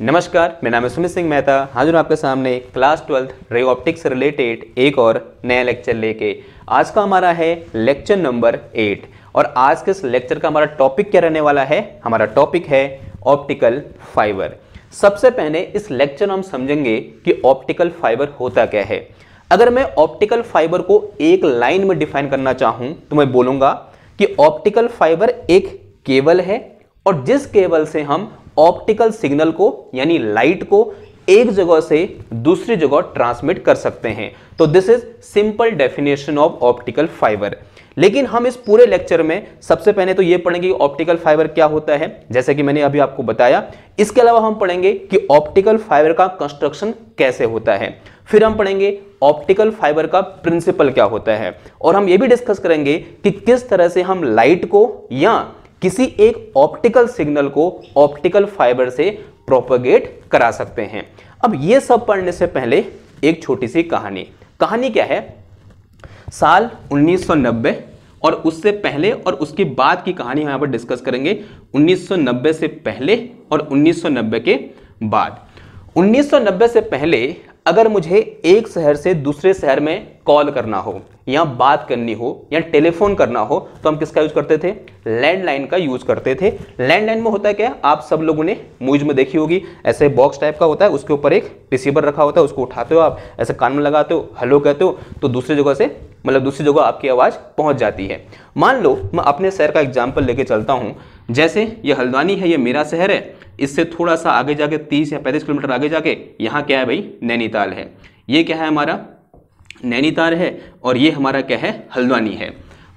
नमस्कार मेरा नाम है सुमित सिंह मेहता हाजिर आपके सामने क्लास ट्वेल्थ रे ऑप्टिक्स से रिलेटेड एक और नया लेक्चर लेके आज का हमारा है लेक्चर नंबर एट और आज के इस लेक्चर का हमारा टॉपिक क्या रहने वाला है हमारा टॉपिक है ऑप्टिकल फाइबर सबसे पहले इस लेक्चर में हम समझेंगे कि ऑप्टिकल फाइबर होता क्या है अगर मैं ऑप्टिकल फाइबर को एक लाइन में डिफाइन करना चाहूँ तो मैं बोलूँगा कि ऑप्टिकल फाइबर एक केबल है और जिस केबल से हम ऑप्टिकल सिग्नल को यानी लाइट को एक जगह से दूसरी जगह ट्रांसमिट कर सकते हैं तो this is simple definition of optical fibre लेकिन हम इस पूरे लेक्चर में सबसे पहले तो यह पढ़ेंगे कि ऑप्टिकल फाइबर क्या होता है जैसे कि मैंने अभी आपको बताया इसके अलावा हम पढ़ेंगे कि ऑप्टिकल फाइबर का कंस्ट्रक्शन कैसे होता है फिर हम पढ़ेंगे ऑप्टिकल फाइबर का प्रिंसिपल क्या होता है और हम ये भी डिस्कस करेंगे कि किस तरह से हम लाइट को या किसी एक ऑप्टिकल सिग्नल को ऑप्टिकल फाइबर से प्रोपोगेट करा सकते हैं अब यह सब पढ़ने से पहले एक छोटी सी कहानी कहानी क्या है साल 1990 और उससे पहले और उसके बाद की कहानी यहां यहाँ पर डिस्कस करेंगे 1990 से पहले और 1990 के बाद 1990 से पहले अगर मुझे एक शहर से दूसरे शहर में कॉल करना हो या बात करनी हो या टेलीफोन करना हो तो हम किसका यूज करते थे लैंडलाइन का यूज करते थे लैंडलाइन में होता है क्या आप सब लोगों ने मूज में देखी होगी ऐसे बॉक्स टाइप का होता है उसके ऊपर एक रिसीवर रखा होता है उसको उठाते हो आप ऐसे कान में लगाते हो हेलो कहते हो तो दूसरी जगह से मतलब दूसरी जगह आपकी आवाज़ पहुंच जाती है मान लो मैं अपने शहर का एग्जाम्पल लेके चलता हूँ जैसे ये हल्द्वानी है ये मेरा शहर है इससे थोड़ा सा आगे जाके तीस या पैंतीस किलोमीटर आगे जाके यहाँ क्या है भाई नैनीताल है ये क्या है हमारा नैनीताल है और ये हमारा क्या है हल्द्वानी है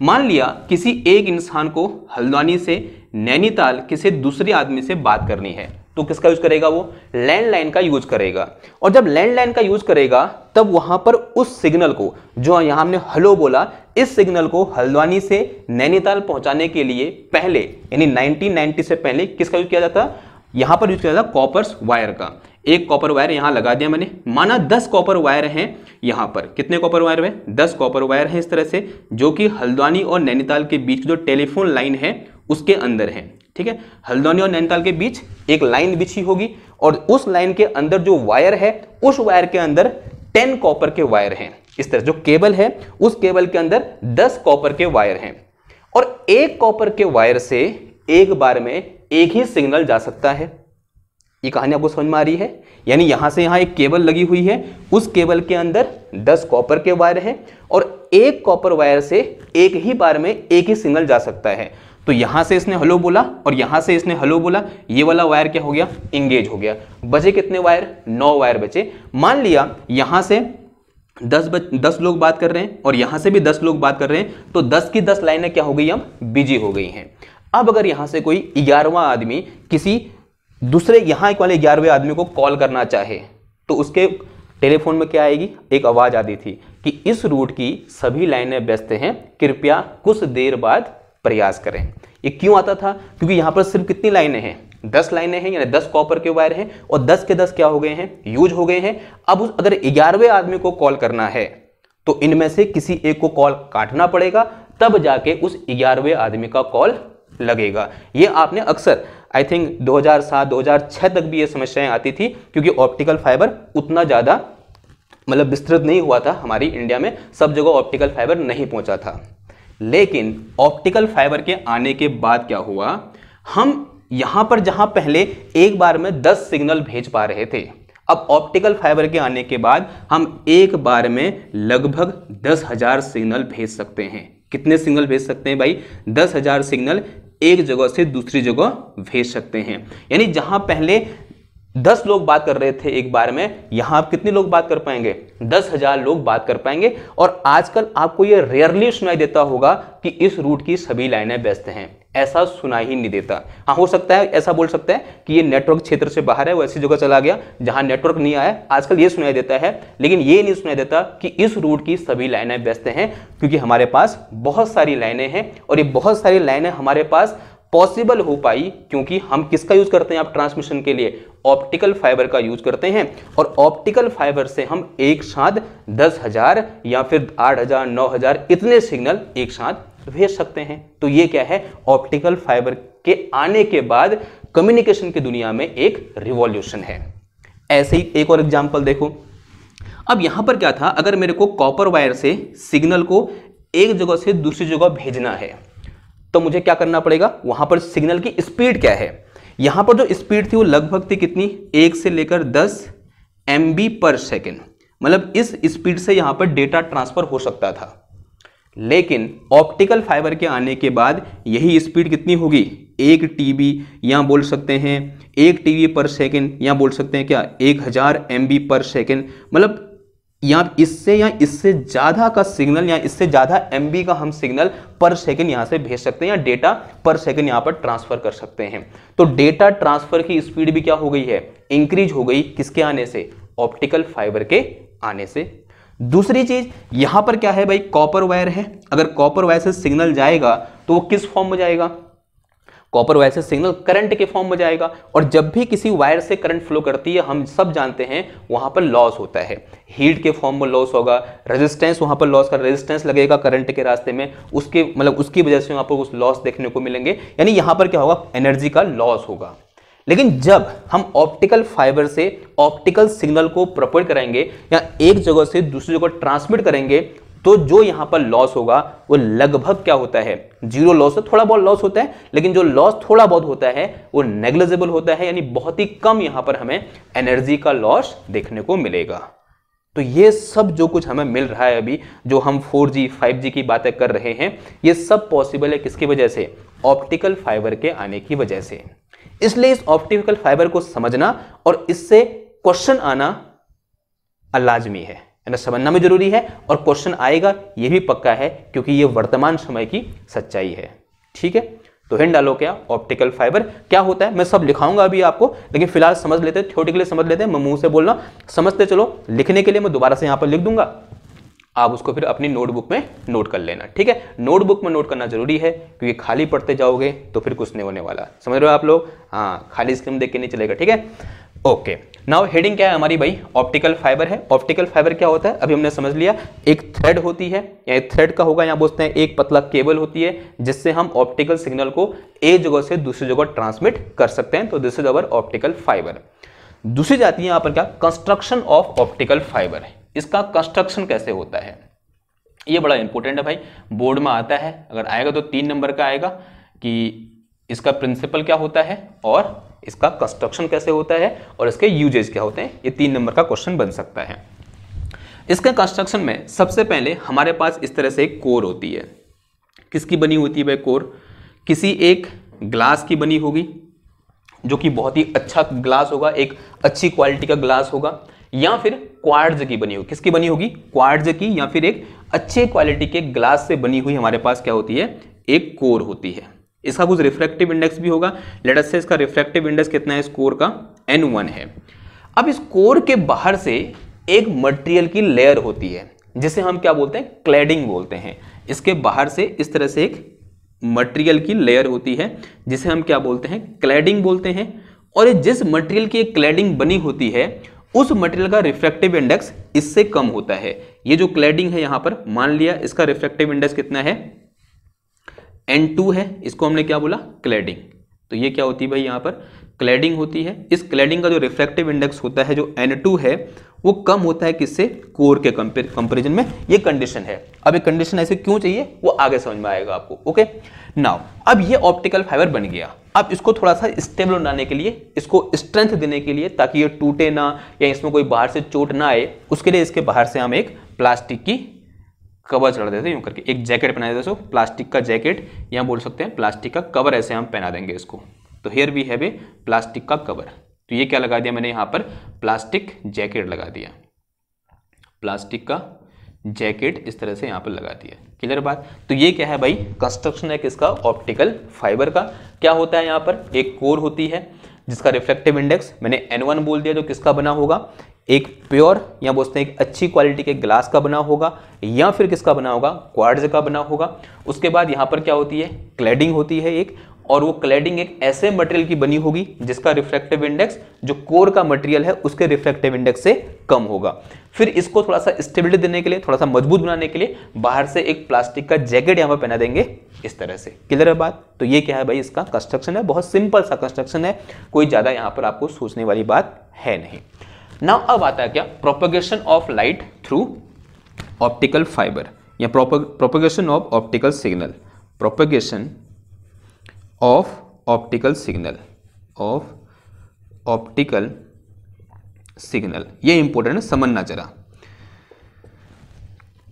मान लिया किसी एक इंसान को हल्द्वानी से नैनीताल किसी दूसरे आदमी से बात करनी है तो किसका यूज करेगा वो लैंडलाइन का यूज करेगा और जब लैंडलाइन का यूज करेगा तब वहां पर उस सिग्नल को जो यहां हमने हलो बोला इस सिग्नल को हल्द्वानी से नैनीताल पहुंचाने के लिए पहले यानी 1990 से पहले किसका यूज किया जाता यहां पर यूज किया जाता कॉपर्स वायर का एक कॉपर वायर यहां लगा दिया मैंने माना दस कॉपर वायर हैं यहां पर कितने कॉपर वायर है दस कॉपर वायर हैं इस तरह से जो कि हल्द्वानी और नैनीताल के बीच जो टेलीफोन लाइन है उसके अंदर है ठीक है हल्द्वानी और नैनीताल के बीच एक लाइन बिछी होगी और उस लाइन के अंदर जो वायर है उस वायर के अंदर टेन कॉपर के वायर हैं इस तरह जो केबल है उस केबल के अंदर दस कॉपर के वायर हैं और एक कॉपर के वायर से एक बार में एक ही सिग्नल जा सकता है ये कहानी आपको समझ में आ रही है यानी यहाँ से यहाँ एक केबल लगी हुई है उस केबल के अंदर दस कॉपर के वायर है और एक कॉपर वायर से एक ही बार में एक ही सिग्नल जा सकता है तो यहां से इसने हेलो बोला और यहां से इसने हेलो बोला ये वाला वायर क्या हो गया इंगेज हो गया बचे कितने वायर नौ वायर बचे मान लिया यहां से दस बच दस लोग बात कर रहे हैं और यहां से भी दस लोग बात कर रहे हैं तो दस की दस लाइनें क्या हो गई हम बिजी हो गई हैं अब अगर यहां से कोई ग्यारहवा आदमी किसी दूसरे यहाँ वाले ग्यारहवें आदमी को कॉल करना चाहे तो उसके टेलीफोन में क्या आएगी एक आवाज़ आती थी कि इस रूट की सभी लाइनें व्यस्त हैं कृपया कुछ देर बाद प्रयास करें ये क्यों आता था क्योंकि यहाँ पर सिर्फ कितनी लाइनें हैं दस लाइनें हैं यानी दस कॉपर के वायर हैं और दस के दस क्या हो गए हैं यूज हो गए हैं अब उस अगर ग्यारहवें आदमी को कॉल करना है तो इनमें से किसी एक को कॉल काटना पड़ेगा तब जाके उस ग्यारहवें आदमी का कॉल लगेगा ये आपने अक्सर आई थिंक 2007 2006 तक भी ये समस्याएं आती थी क्योंकि ऑप्टिकल फाइबर उतना ज़्यादा मतलब विस्तृत नहीं हुआ था हमारी इंडिया में सब जगह ऑप्टिकल फाइबर नहीं पहुंचा था लेकिन ऑप्टिकल फाइबर के आने के बाद क्या हुआ हम यहाँ पर जहाँ पहले एक बार में दस सिग्नल भेज पा रहे थे अब ऑप्टिकल फाइबर के आने के बाद हम एक बार में लगभग दस हज़ार सिग्नल भेज सकते हैं कितने सिग्नल भेज सकते हैं भाई दस हज़ार सिग्नल एक जगह से दूसरी जगह भेज सकते हैं यानी जहां पहले दस लोग बात कर रहे थे एक बार में यहां आप कितने लोग बात कर पाएंगे दस हजार लोग बात कर पाएंगे और आजकल आपको यह रेयरली सुनाई देता होगा कि इस रूट की सभी लाइनें व्यस्त हैं ऐसा सुना ही नहीं देता हाँ हो सकता है ऐसा बोल सकते हैं कि ये नेटवर्क क्षेत्र से बाहर है वो ऐसी जगह चला गया जहाँ नेटवर्क नहीं आया आजकल ये सुनाई देता है लेकिन ये नहीं सुनाई देता कि इस रूट की सभी लाइनें व्यस्त हैं क्योंकि हमारे पास बहुत सारी लाइनें हैं और ये बहुत सारी लाइनें हमारे पास पॉसिबल हो पाई क्योंकि हम किसका यूज़ करते हैं आप ट्रांसमिशन के लिए ऑप्टिकल फाइबर का यूज करते हैं और ऑप्टिकल फाइबर से हम एक साथ दस हज़ार या फिर आठ हज़ार नौ हज़ार इतने सिग्नल एक साथ भेज सकते हैं तो ये क्या है ऑप्टिकल फाइबर के आने के बाद कम्युनिकेशन की दुनिया में एक रिवॉल्यूशन है ऐसे ही एक और एग्जाम्पल देखो अब यहां पर क्या था अगर मेरे को कॉपर वायर से सिग्नल को एक जगह से दूसरी जगह भेजना है तो मुझे क्या करना पड़ेगा वहां पर सिग्नल की स्पीड क्या है यहां पर जो स्पीड थी वो लगभग थी कितनी एक से लेकर दस एम पर सेकेंड मतलब इस स्पीड से यहां पर डेटा ट्रांसफर हो सकता था लेकिन ऑप्टिकल फाइबर के आने के बाद यही स्पीड कितनी होगी एक टीबी या बोल सकते हैं एक टीबी पर सेकेंड या बोल सकते हैं क्या एक हज़ार एम पर सेकेंड मतलब या इससे या इससे ज़्यादा का सिग्नल या इससे ज़्यादा एम का हम सिग्नल पर सेकेंड यहाँ से भेज सकते हैं या डेटा पर सेकेंड यहाँ पर ट्रांसफ़र कर सकते हैं तो डेटा ट्रांसफ़र की स्पीड भी क्या हो गई है इंक्रीज हो गई किसके आने से ऑप्टिकल फाइबर के आने से दूसरी चीज यहां पर क्या है भाई कॉपर वायर है अगर कॉपर वायर से सिग्नल जाएगा तो वो किस फॉर्म में जाएगा कॉपर वायर से सिग्नल करंट के फॉर्म में जाएगा और जब भी किसी वायर से करंट फ्लो करती है हम सब जानते हैं वहां पर लॉस होता है हीट के फॉर्म में लॉस होगा रेजिस्टेंस वहां पर लॉस का रेजिस्टेंस लगेगा करंट के रास्ते में उसके मतलब उसकी वजह से वहां पर उस लॉस देखने को मिलेंगे यानी यहां पर क्या होगा एनर्जी का लॉस होगा लेकिन जब हम ऑप्टिकल फाइबर से ऑप्टिकल सिग्नल को प्रपोर्ट करेंगे या एक जगह से दूसरी जगह ट्रांसमिट करेंगे तो जो यहां पर लॉस होगा वो लगभग क्या होता है जीरो लॉस है थोड़ा बहुत लॉस होता है लेकिन जो लॉस थोड़ा बहुत होता है वो नेग्लेजेबल होता है यानी बहुत ही कम यहां पर हमें एनर्जी का लॉस देखने को मिलेगा तो ये सब जो कुछ हमें मिल रहा है अभी जो हम 4G, 5G की बातें कर रहे हैं ये सब पॉसिबल है किसकी वजह से ऑप्टिकल फाइबर के आने की वजह से इसलिए इस ऑप्टिकल फाइबर को समझना और इससे क्वेश्चन आना लाजमी है ना समझना भी जरूरी है और क्वेश्चन आएगा यह भी पक्का है क्योंकि यह वर्तमान समय की सच्चाई है ठीक है तो हिंड डालो क्या ऑप्टिकल फाइबर क्या होता है मैं सब लिखाऊंगा अभी आपको लेकिन फिलहाल समझ लेते हैं थ्योरेटिकली समझ लेते हैं मैं मुंह से बोलना समझते चलो लिखने के लिए मैं दोबारा से यहां पर लिख दूंगा आप उसको फिर अपनी नोटबुक में नोट कर लेना ठीक है नोटबुक में नोट करना जरूरी है क्योंकि खाली पढ़ते जाओगे तो फिर कुछ नहीं होने वाला समझ रहे हो आप लोग हाँ खाली स्क्रीन देख के नहीं चलेगा ठीक है ओके नाउ हेडिंग क्या है हमारी भाई ऑप्टिकल फाइबर है ऑप्टिकल फाइबर क्या होता है अभी हमने समझ लिया एक थ्रेड होती है या थ्रेड का होगा यहाँ बोलते हैं एक पतला केबल होती है जिससे हम ऑप्टिकल सिग्नल को एक जगह से दूसरी जगह ट्रांसमिट कर सकते हैं तो this is our optical fibre दूसरी जाती है यहाँ पर क्या कंस्ट्रक्शन ऑफ ऑप्टिकल फाइबर इसका कंस्ट्रक्शन कैसे होता है ये बड़ा इंपॉर्टेंट है भाई बोर्ड में आता है अगर आएगा तो तीन नंबर का आएगा कि इसका प्रिंसिपल क्या होता है और इसका कंस्ट्रक्शन कैसे होता है और इसके यूजेज क्या होते हैं ये तीन नंबर का क्वेश्चन बन सकता है इसके कंस्ट्रक्शन में सबसे पहले हमारे पास इस तरह से एक कोर होती है किसकी बनी होती है भाई कोर किसी एक ग्लास की बनी होगी जो कि बहुत ही अच्छा ग्लास होगा एक अच्छी क्वालिटी का ग्लास होगा या फिर क्वार्ट्ज की बनी होगी किसकी बनी होगी क्वार्ट्ज की या फिर एक अच्छे क्वालिटी के ग्लास से बनी हुई हमारे पास क्या होती है एक कोर होती है इसका कुछ रिफ्रेक्टिव इंडेक्स भी होगा लेट से इसका रिफ्रेक्टिव इंडेक्स कितना है इस कोर का एन वन है अब इस कोर के बाहर से एक मटेरियल की लेयर होती है जिसे हम क्या बोलते हैं क्लैडिंग बोलते हैं इसके बाहर से इस तरह से एक मटेरियल की लेयर होती है जिसे हम क्या बोलते हैं क्लैडिंग बोलते हैं और जिस मटेरियल की एक क्लैडिंग बनी होती है उस मटेरियल का रिफ्रैक्टिव इंडेक्स इससे कम होता है ये जो क्लैडिंग है यहां पर मान लिया इसका रिफ्रैक्टिव इंडेक्स कितना है एन टू है इसको हमने क्या बोला क्लैडिंग तो ये क्या होती है भाई यहां पर क्लैडिंग होती है इस क्लैडिंग का जो रिफ्लेक्टिव इंडेक्स होता है जो N2 है वो कम होता है किससे कोर के कंपेरिजन में ये कंडीशन है अब ये कंडीशन ऐसे क्यों चाहिए वो आगे समझ में आएगा आपको ओके नाउ अब ये ऑप्टिकल फाइबर बन गया अब इसको थोड़ा सा स्टेबल बनाने के लिए इसको स्ट्रेंथ देने के लिए ताकि ये टूटे ना या इसमें कोई बाहर से चोट ना आए उसके लिए इसके बाहर से हम एक प्लास्टिक की कवर चढ़ा देते हैं यूँ करके एक जैकेट पहना देते हैं प्लास्टिक का जैकेट या बोल सकते हैं प्लास्टिक का कवर ऐसे हम पहना देंगे इसको तो here we have a plastic का कवर तो ये क्या लगा दिया मैंने यहां पर प्लास्टिक जैकेट लगा दिया प्लास्टिक का जैकेट इस तरह से यहां पर लगा दिया क्लियर बात तो ये क्या है भाई कंस्ट्रक्शन है किसका ऑप्टिकल फाइबर का क्या होता है यहां पर एक कोर होती है जिसका रिफ्लेक्टिव इंडेक्स मैंने एन वन बोल दिया जो किसका बना होगा एक प्योर या बोलते हैं एक अच्छी क्वालिटी के ग्लास का बना होगा या फिर किसका बना होगा क्वार्ड्स का बना होगा उसके बाद यहाँ पर क्या होती है क्लैडिंग होती है एक और वो क्लैडिंग एक ऐसे मटेरियल की बनी होगी जिसका रिफ्लेक्टिव इंडेक्स जो कोर का मटेरियल है उसके रिफ्लेक्टिव इंडेक्स से कम होगा फिर इसको थोड़ा सा स्टेबिलिटी देने के लिए थोड़ा सा मजबूत बनाने के लिए बाहर से एक प्लास्टिक का जैकेट यहाँ पर पहना देंगे इस तरह से क्लियर है बात तो ये क्या है भाई इसका कंस्ट्रक्शन है बहुत सिंपल सा कंस्ट्रक्शन है कोई ज़्यादा यहाँ पर आपको सोचने वाली बात है नहीं नाउ अब आता है क्या propagation of light through optical fibre या propagation of optical signal propagation of optical signal of optical signal ये इंपॉर्टेंट है समझना जरा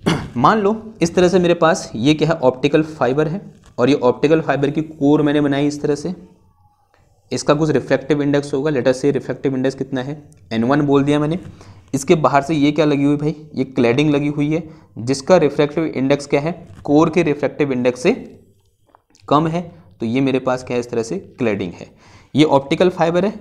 मान लो इस तरह से मेरे पास ये क्या है ऑप्टिकल फाइबर है और ये ऑप्टिकल फाइबर की कोर मैंने बनाई इस तरह से इसका कुछ रिफ्लेक्टिव इंडेक्स होगा लेटर से रिफ्लेक्टिव इंडेक्स कितना है एन वन बोल दिया मैंने इसके बाहर से ये क्या लगी हुई भाई ये क्लैडिंग लगी हुई है जिसका रिफ्लेक्टिव इंडेक्स क्या है कोर के रिफ्लेक्टिव इंडेक्स से कम है तो ये मेरे पास क्या है इस तरह से क्लैडिंग है ये ऑप्टिकल फाइबर है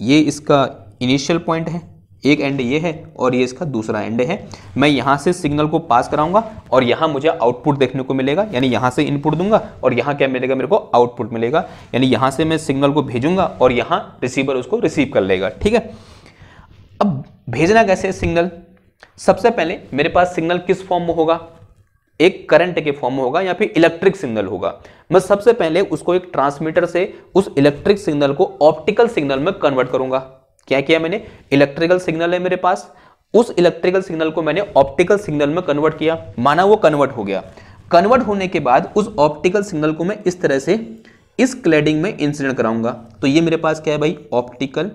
ये इसका इनिशियल पॉइंट है एक एंड ये है और ये इसका दूसरा एंड है मैं यहाँ से सिग्नल को पास कराऊंगा और यहाँ मुझे आउटपुट देखने को मिलेगा यानी यहाँ से इनपुट दूंगा और यहाँ क्या मिलेगा मेरे को आउटपुट मिलेगा यानी यहाँ से मैं सिग्नल को भेजूंगा और यहाँ रिसीवर उसको रिसीव कर लेगा ठीक है अब भेजना कैसे सिग्नल सबसे पहले मेरे पास सिग्नल किस फॉर्म में होगा एक करंट के फॉर्म होगा या फिर इलेक्ट्रिक सिग्नल होगा मैं सबसे पहले उसको एक ट्रांसमीटर से उस इलेक्ट्रिक सिग्नल को ऑप्टिकल सिग्नल में कन्वर्ट करूंगा क्या किया मैंने इलेक्ट्रिकल सिग्नल है मेरे पास उस इलेक्ट्रिकल सिग्नल को मैंने ऑप्टिकल सिग्नल में कन्वर्ट किया माना वो कन्वर्ट हो गया कन्वर्ट होने के बाद उस ऑप्टिकल सिग्नल को मैं इस तरह से इस क्लैडिंग में इंसिडेंट कराऊंगा तो ये मेरे पास क्या है भाई ऑप्टिकल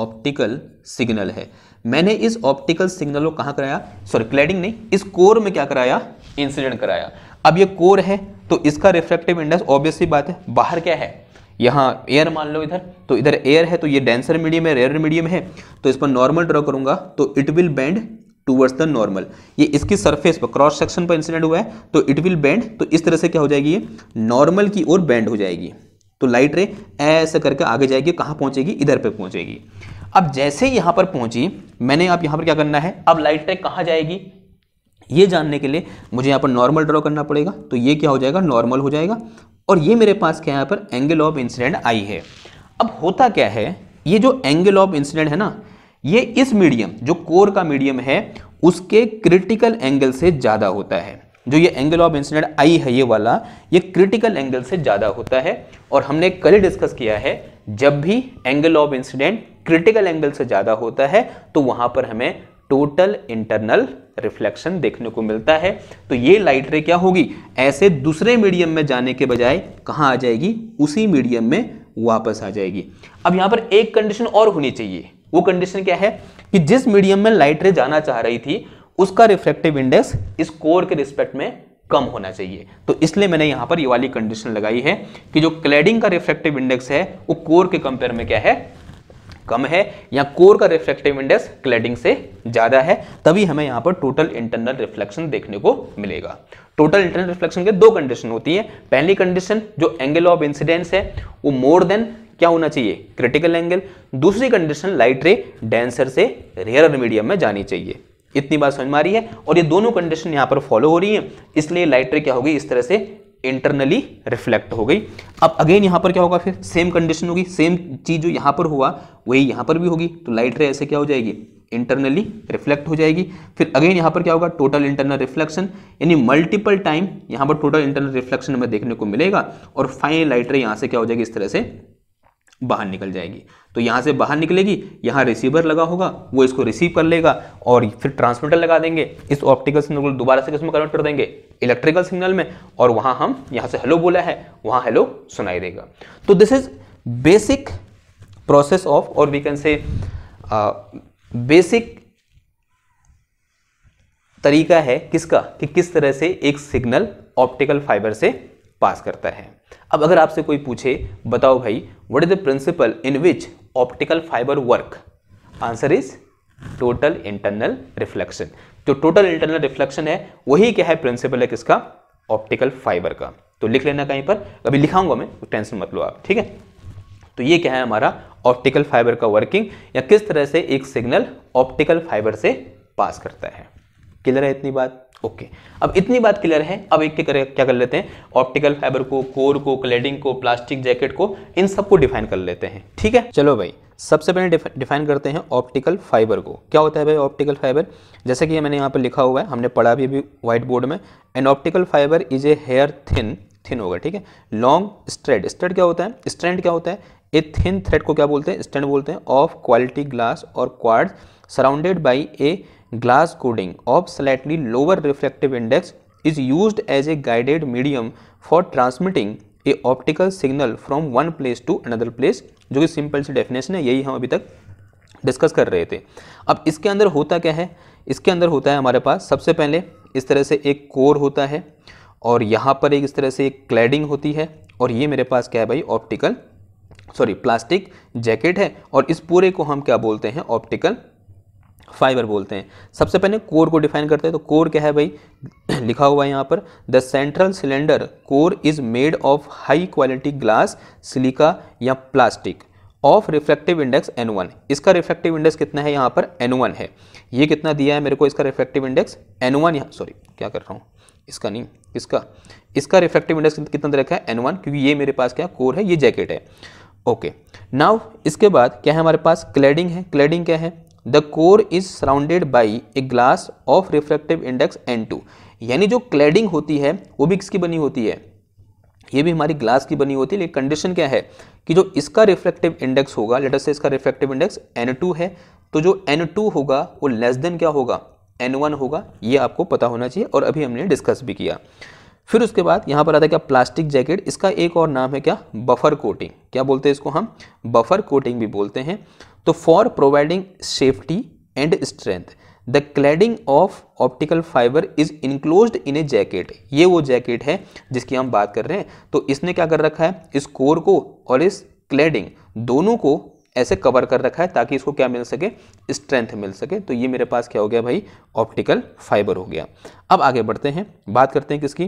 ऑप्टिकल सिग्नल है मैंने इस ऑप्टिकल सिग्नल को कहां कराया सॉरी क्लैडिंग नहीं इस कोर में क्या कराया इंसिडेंट कराया अब ये कोर है तो इसका रिफ्लेक्टिव इंडेक्स ऑब्वियसली बात है बाहर क्या है यहाँ एयर मान लो इधर तो इधर एयर है तो ये डेंसर मीडियम है रेयर मीडियम है तो इस पर नॉर्मल ड्रॉ करूंगा तो it will bend towards the normal ये इसकी सरफेस पर क्रॉस सेक्शन पर इंसिडेंट हुआ है तो इट विल बेंड तो इस तरह से क्या हो जाएगी ये नॉर्मल की ओर बेंड हो जाएगी तो लाइट रे ऐसे करके आगे जाएगी कहाँ पहुंचेगी इधर पे पहुंचेगी अब जैसे ही यहां पर पहुंची मैंने आप यहाँ पर क्या करना है अब लाइट ट्रैक कहाँ जाएगी ये जानने के लिए मुझे यहाँ पर नॉर्मल ड्रॉ करना पड़ेगा तो ये क्या हो जाएगा नॉर्मल हो जाएगा और ये मेरे पास क्या यहाँ पर एंगल ऑफ इंसिडेंट आई है अब होता क्या है ये जो एंगल ऑफ इंसिडेंट है ना ये इस मीडियम जो कोर का मीडियम है उसके क्रिटिकल एंगल से ज़्यादा होता है जो ये एंगल ऑफ इंसिडेंट आई है ये वाला ये क्रिटिकल एंगल से ज़्यादा होता है और हमने कल ही डिस्कस किया है जब भी angle of incidence critical angle से ज़्यादा होता है तो वहां पर हमें टोटल इंटरनल रिफ्लेक्शन देखने को मिलता है तो ये लाइट रे क्या होगी ऐसे दूसरे मीडियम में जाने के बजाय कहाँ आ जाएगी उसी मीडियम में वापस आ जाएगी अब यहाँ पर एक कंडीशन और होनी चाहिए वो कंडीशन क्या है कि जिस मीडियम में लाइट रे जाना चाह रही थी उसका रिफ्लेक्टिव इंडेक्स इस कोर के रिस्पेक्ट में कम होना चाहिए तो इसलिए मैंने यहां पर ये वाली कंडीशन लगाई है कि जो क्लैडिंग का रिफ्लेक्टिव इंडेक्स है वो कोर के कंपेयर में क्या है कम है या कोर का रिफ्लेक्टिव इंडेक्स क्लेडिंग से ज़्यादा है तभी हमें यहाँ पर टोटल इंटरनल रिफ्लेक्शन देखने को मिलेगा टोटल इंटरनल रिफ्लेक्शन के दो कंडीशन होती है पहली कंडीशन जो एंगल ऑफ इंसिडेंस है वो मोर देन क्या होना चाहिए क्रिटिकल एंगल दूसरी कंडीशन लाइट रे डेंसर से रेयर मीडियम में जानी चाहिए इतनी बात समझ में आ रही है और ये दोनों कंडीशन यहाँ पर फॉलो हो रही है इसलिए लाइट रे क्या होगी इस तरह से इंटरनली रिफ्लेक्ट हो गई अब अगेन यहां पर क्या होगा फिर सेम कंडीशन होगी सेम चीज़ जो यहां पर हुआ वही यहां पर भी होगी तो लाइट रे ऐसे क्या हो जाएगी इंटरनली रिफ्लेक्ट हो जाएगी फिर अगेन यहां पर क्या होगा टोटल इंटरनल रिफ्लेक्शन यानी मल्टीपल टाइम यहां पर टोटल इंटरनल रिफ्लेक्शन हमें देखने को मिलेगा और फाइनल लाइट रे यहां से क्या हो जाएगी इस तरह से बाहर निकल जाएगी तो यहाँ से बाहर निकलेगी यहाँ रिसीवर लगा होगा वो इसको रिसीव कर लेगा और फिर ट्रांसमीटर लगा देंगे इस ऑप्टिकल सिग्नल को दोबारा से किसमें कन्वर्ट कर देंगे इलेक्ट्रिकल सिग्नल में और वहाँ हम यहाँ से हेलो बोला है वहाँ हेलो सुनाई देगा तो this is basic process of और वी कैन से बेसिक तरीका है किसका कि किस तरह से एक सिग्नल ऑप्टिकल फाइबर से पास करता है अब अगर आपसे कोई पूछे बताओ भाई what is the principle in which optical fibre work answer is total internal reflection जो टोटल इंटरनल रिफ्लेक्शन है वही क्या है प्रिंसिपल है किसका ऑप्टिकल फाइबर का तो लिख लेना कहीं पर अभी लिखाऊंगा मैं तो टेंशन मत लो आप ठीक है तो ये क्या है हमारा ऑप्टिकल फाइबर का वर्किंग या किस तरह से एक सिग्नल ऑप्टिकल फाइबर से पास करता है क्लियर है इतनी बात ओके okay. अब इतनी बात क्लियर है अब एक एक क्या कर लेते हैं ऑप्टिकल फाइबर को कोर को क्लेडिंग को प्लास्टिक जैकेट को इन सबको डिफाइन कर लेते हैं ठीक है चलो भाई सबसे पहले डिफाइन करते हैं ऑप्टिकल फाइबर को क्या होता है भाई ऑप्टिकल फाइबर जैसे कि मैंने यहाँ पर लिखा हुआ है हमने पढ़ा भी अभी व्हाइट बोर्ड में and optical fibre is a hair thin thin होगा ठीक है लॉन्ग स्ट्रेड स्ट्रेड क्या होता है स्ट्रेंड क्या होता है ए थिन थ्रेड को क्या बोलते हैं स्टैंड बोलते हैं ऑफ क्वालिटी ग्लास और क्वार surrounded by a glass coating of slightly lower refractive index is used as a guided medium for transmitting a optical signal from one place to another place जो कि simple सी definition है यही हम अभी तक discuss कर रहे थे अब इसके अंदर होता क्या है इसके अंदर होता है हमारे पास सबसे पहले इस तरह से एक कोर होता है और यहाँ पर एक इस तरह से एक क्लैडिंग होती है और ये मेरे पास क्या है भाई ऑप्टिकल सॉरी प्लास्टिक जैकेट है और इस पूरे को हम क्या बोलते हैं ऑप्टिकल फाइबर बोलते हैं सबसे पहले कोर को डिफाइन करते हैं तो कोर क्या है भाई लिखा हुआ है यहाँ पर the central cylinder core is made of high quality glass silica या plastic of reflective index N one इसका रिफ्लेक्टिव इंडेक्स कितना है यहाँ पर एन वन है ये कितना दिया है मेरे को इसका रिफ्लेक्टिव इंडेक्स एन वन यहाँ सॉरी क्या कर रहा हूँ इसका नहीं इसका इसका रिफ्लेक्टिव इंडेक्स कितना दे रखा है एन वन क्योंकि ये मेरे पास क्या कोर है ये जैकेट है ओके okay. नाउ इसके बाद क्या है हमारे पास क्लैडिंग है क्लैडिंग क्या है the core is surrounded by a glass of reflective index N two यानी जो क्लैडिंग होती है वो भी किसकी बनी होती है ये भी हमारी ग्लास की बनी होती है लेकिन कंडीशन क्या है कि जो इसका रिफ्लेक्टिव इंडेक्स होगा लेटर से इसका रिफ्लेक्टिव इंडेक्स एन टू है तो जो एन टू होगा वो लेस देन क्या होगा एन वन होगा ये आपको पता होना चाहिए और अभी हमने डिस्कस भी किया फिर उसके बाद यहाँ पर आता है क्या प्लास्टिक जैकेट इसका एक और नाम है क्या बफर कोटिंग क्या बोलते हैं इसको हम बफर कोटिंग भी बोलते हैं तो for providing safety and strength the cladding of optical fibre is enclose in a jacket ये वो जैकेट है जिसकी हम बात कर रहे हैं तो इसने क्या कर रखा है इस कोर को और इस क्लैडिंग दोनों को ऐसे कवर कर रखा है ताकि इसको क्या मिल सके स्ट्रेंथ मिल सके तो ये मेरे पास क्या हो गया भाई ऑप्टिकल फाइबर हो गया अब आगे बढ़ते हैं बात करते हैं किसकी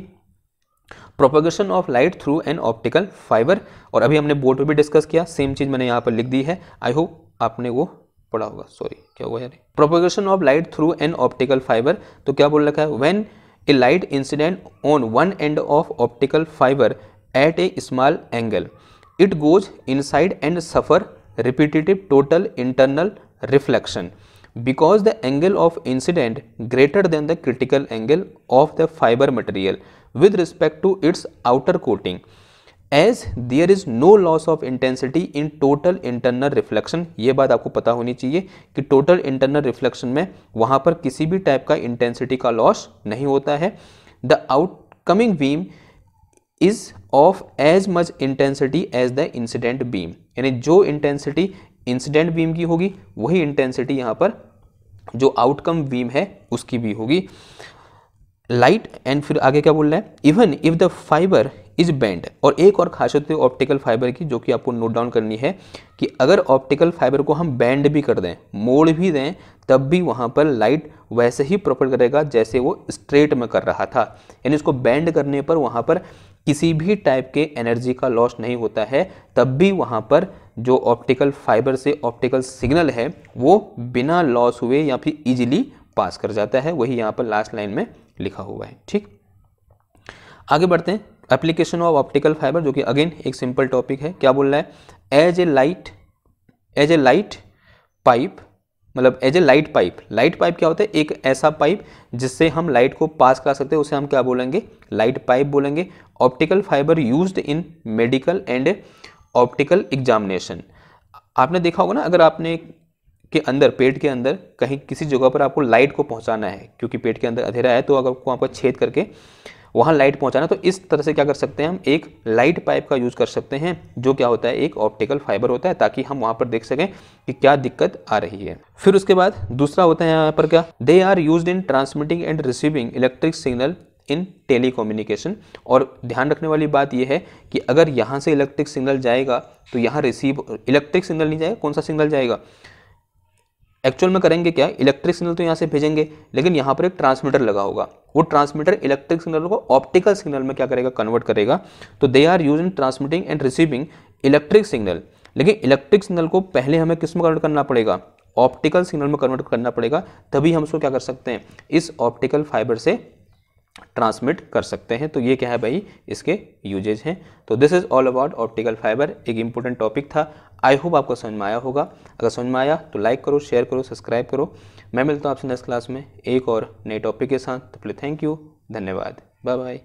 propagation of light through an optical fibre और अभी हमने बोर्ड पर भी डिस्कस किया सेम चीज़ मैंने यहां पर लिख दी है आई होप आपने वो पढ़ा होगा सॉरी क्या होगा यार propagation of light through an optical fibre तो क्या बोल रखा है when a light incident on one end of optical fibre at a small angle it goes inside and suffer repetitive total internal reflection because the angle of incidence greater than the critical angle of the fibre material with respect to its outer coating as there is no loss of intensity in total internal reflection ये बात आपको पता होनी चाहिए कि total internal reflection में वहां पर किसी भी टाइप का इंटेंसिटी का लॉस नहीं होता है the outcoming beam is of as much intensity as the incident beam यानी जो इंटेंसिटी इंसिडेंट बीम की होगी वही इंटेंसिटी यहाँ पर जो आउटकम बीम है उसकी भी होगी लाइट एंड फिर आगे क्या बोल रहा है even if the fibre is bent और एक और खासियत है ऑप्टिकल फाइबर की जो कि आपको नोट डाउन करनी है कि अगर ऑप्टिकल फाइबर को हम बैंड भी कर दें मोड़ भी दें तब भी वहाँ पर लाइट वैसे ही प्रॉपर करेगा जैसे वो स्ट्रेट में कर रहा था यानी इसको बैंड करने पर वहाँ पर किसी भी टाइप के एनर्जी का लॉस नहीं होता है तब भी वहाँ पर जो ऑप्टिकल फाइबर से ऑप्टिकल सिग्नल है वो बिना लॉस हुए या फिर ईजिली पास कर जाता है वही यहाँ पर लास्ट लाइन में लिखा हुआ है ठीक आगे बढ़ते हैं एप्लीकेशन ऑफ ऑप्टिकल फाइबर जो कि अगेन एक सिंपल टॉपिक है क्या बोल रहा है as a light as a light pipe मतलब as a light pipe light pipe क्या होता है एक ऐसा पाइप जिससे हम लाइट को पास करा सकते हैं उसे हम क्या बोलेंगे लाइट पाइप बोलेंगे optical fibre use in medical and optical examination आपने देखा होगा ना अगर आपने के अंदर पेट के अंदर कहीं किसी जगह पर आपको लाइट को पहुंचाना है क्योंकि पेट के अंदर अधेरा है तो अगर आपको आपका छेद करके वहाँ लाइट पहुँचाना तो इस तरह से क्या कर सकते हैं हम एक लाइट पाइप का यूज़ कर सकते हैं जो क्या होता है एक ऑप्टिकल फाइबर होता है ताकि हम वहाँ पर देख सकें कि क्या दिक्कत आ रही है फिर उसके बाद दूसरा होता है यहाँ पर क्या they are use in transmitting and receiving electric signal in telecommunication और ध्यान रखने वाली बात यह है कि अगर यहाँ से इलेक्ट्रिक सिग्नल जाएगा तो यहाँ रिसीव इलेक्ट्रिक सिग्नल नहीं जाएगा कौन सा सिग्नल जाएगा एक्चुअल में करेंगे क्या इलेक्ट्रिक सिग्नल तो यहाँ से भेजेंगे लेकिन यहाँ पर एक ट्रांसमीटर लगा होगा वो ट्रांसमीटर इलेक्ट्रिक सिग्नल को ऑप्टिकल सिग्नल में क्या करेगा कन्वर्ट करेगा तो they are use in transmitting and receiving electric signal लेकिन इलेक्ट्रिक सिग्नल को पहले हमें किस में कन्वर्ट करना पड़ेगा ऑप्टिकल सिग्नल में कन्वर्ट करना पड़ेगा तभी हम उसको क्या कर सकते हैं इस ऑप्टिकल फाइबर से ट्रांसमिट कर सकते हैं तो ये क्या है भाई इसके यूजेज हैं तो this is all about optical fibre एक इंपॉर्टेंट टॉपिक था आई होप आपको समझ में आया होगा अगर समझ में आया तो लाइक करो शेयर करो सब्सक्राइब करो मैं मिलता हूँ आपसे नेक्स्ट क्लास में एक और नए टॉपिक के साथ तो प्लीज़ थैंक यू धन्यवाद बाय बाय